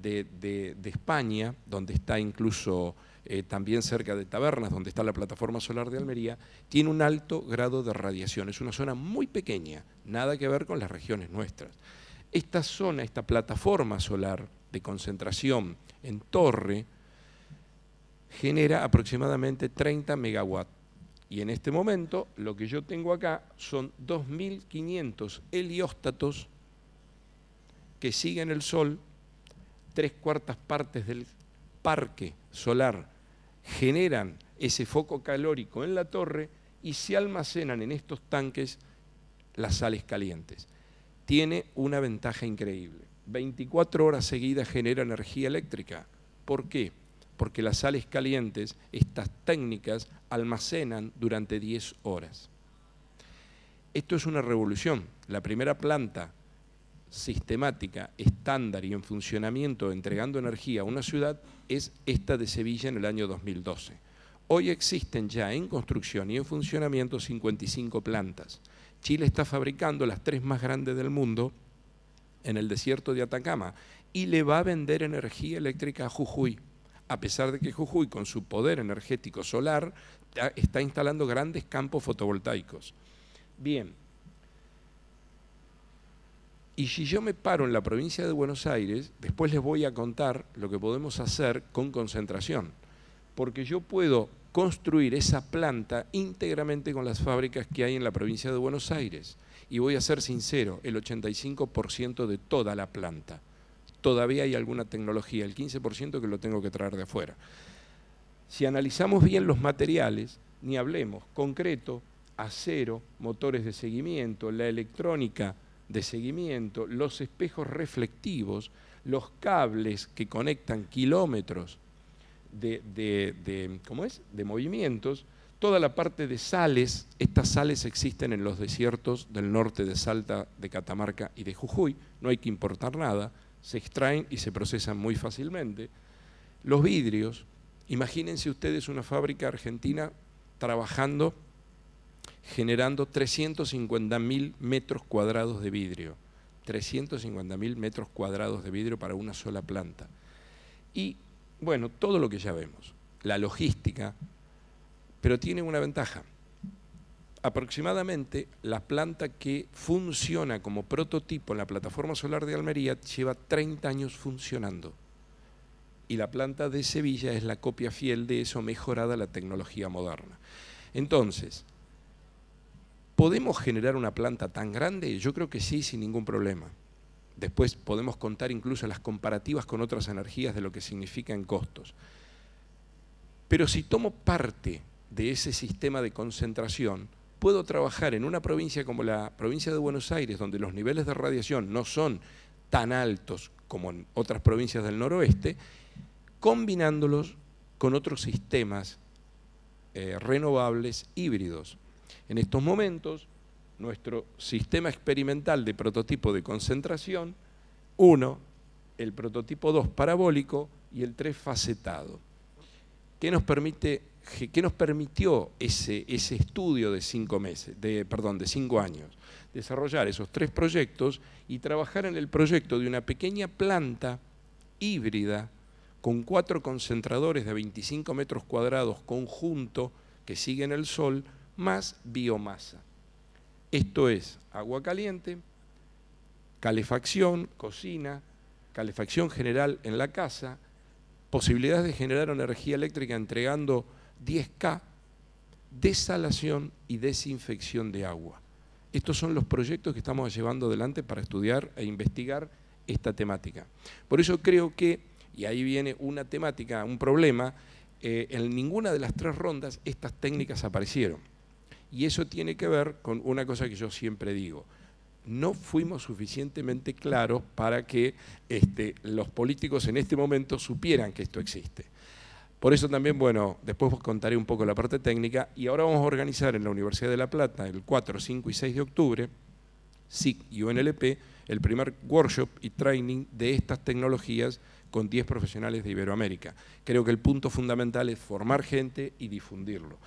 de España, donde está incluso eh, también cerca de Tabernas, donde está la plataforma solar de Almería, tiene un alto grado de radiación. Es una zona muy pequeña, nada que ver con las regiones nuestras. Esta zona, esta plataforma solar de concentración en torre, genera aproximadamente 30 megawatts. Y en este momento lo que yo tengo acá son 2.500 helióstatos que siguen el Sol tres cuartas partes del parque solar generan ese foco calórico en la torre y se almacenan en estos tanques las sales calientes. Tiene una ventaja increíble. 24 horas seguidas genera energía eléctrica. ¿Por qué? Porque las sales calientes, estas técnicas, almacenan durante 10 horas. Esto es una revolución. La primera planta sistemática, estándar y en funcionamiento entregando energía a una ciudad es esta de Sevilla en el año 2012. Hoy existen ya en construcción y en funcionamiento 55 plantas. Chile está fabricando las tres más grandes del mundo en el desierto de Atacama y le va a vender energía eléctrica a Jujuy, a pesar de que Jujuy, con su poder energético solar, está instalando grandes campos fotovoltaicos. Bien, y si yo me paro en la provincia de Buenos Aires, después les voy a contar lo que podemos hacer con concentración, porque yo puedo construir esa planta íntegramente con las fábricas que hay en la provincia de Buenos Aires. Y voy a ser sincero, el 85% de toda la planta. Todavía hay alguna tecnología, el 15% que lo tengo que traer de afuera. Si analizamos bien los materiales, ni hablemos, concreto, acero, motores de seguimiento, la electrónica, de seguimiento, los espejos reflectivos, los cables que conectan kilómetros de, es? de movimientos, toda la parte de sales, estas sales existen en los desiertos del norte de Salta, de Catamarca y de Jujuy, no hay que importar nada, se extraen y se procesan muy fácilmente. Los vidrios, imagínense ustedes una fábrica argentina trabajando generando 350.000 metros cuadrados de vidrio. 350.000 metros cuadrados de vidrio para una sola planta. Y bueno, todo lo que ya vemos, la logística, pero tiene una ventaja. Aproximadamente la planta que funciona como prototipo en la plataforma solar de Almería lleva 30 años funcionando. Y la planta de Sevilla es la copia fiel de eso, mejorada la tecnología moderna. Entonces, ¿Podemos generar una planta tan grande? Yo creo que sí, sin ningún problema. Después podemos contar incluso las comparativas con otras energías de lo que significan costos. Pero si tomo parte de ese sistema de concentración, puedo trabajar en una provincia como la provincia de Buenos Aires, donde los niveles de radiación no son tan altos como en otras provincias del noroeste, combinándolos con otros sistemas eh, renovables híbridos. En estos momentos, nuestro sistema experimental de prototipo de concentración, uno, el prototipo 2 parabólico y el 3 facetado. ¿Qué nos, permite, nos permitió ese, estudio de cinco meses, de, perdón, de años? Desarrollar esos tres proyectos y trabajar en el proyecto de una pequeña planta híbrida con cuatro concentradores de 25 metros cuadrados conjunto que siguen el sol más biomasa. Esto es agua caliente, calefacción, cocina, calefacción general en la casa, posibilidades de generar energía eléctrica entregando 10K, desalación y desinfección de agua. Estos son los proyectos que estamos llevando adelante para estudiar e investigar esta temática. Por eso creo que, y ahí viene una temática, un problema, eh, en ninguna de las tres rondas estas técnicas aparecieron. Y eso tiene que ver con una cosa que yo siempre digo. No fuimos suficientemente claros para que este, los políticos en este momento supieran que esto existe. Por eso también, bueno, después os contaré un poco la parte técnica y ahora vamos a organizar en la Universidad de La Plata el 4, 5 y 6 de octubre, SIC y UNLP, el primer workshop y training de estas tecnologías con 10 profesionales de Iberoamérica. Creo que el punto fundamental es formar gente y difundirlo.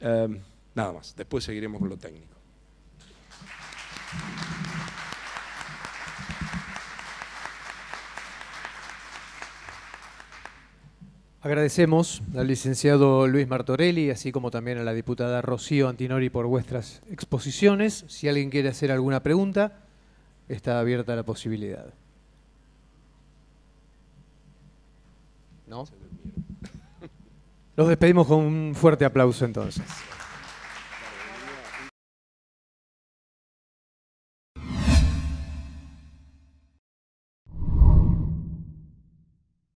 Em, Nada más. Después seguiremos con lo técnico. Agradecemos al licenciado Luis Martorelli, así como también a la diputada Rocío Antinori por vuestras exposiciones. Si alguien quiere hacer alguna pregunta, está abierta la posibilidad. ¿No? Los despedimos con un fuerte aplauso entonces.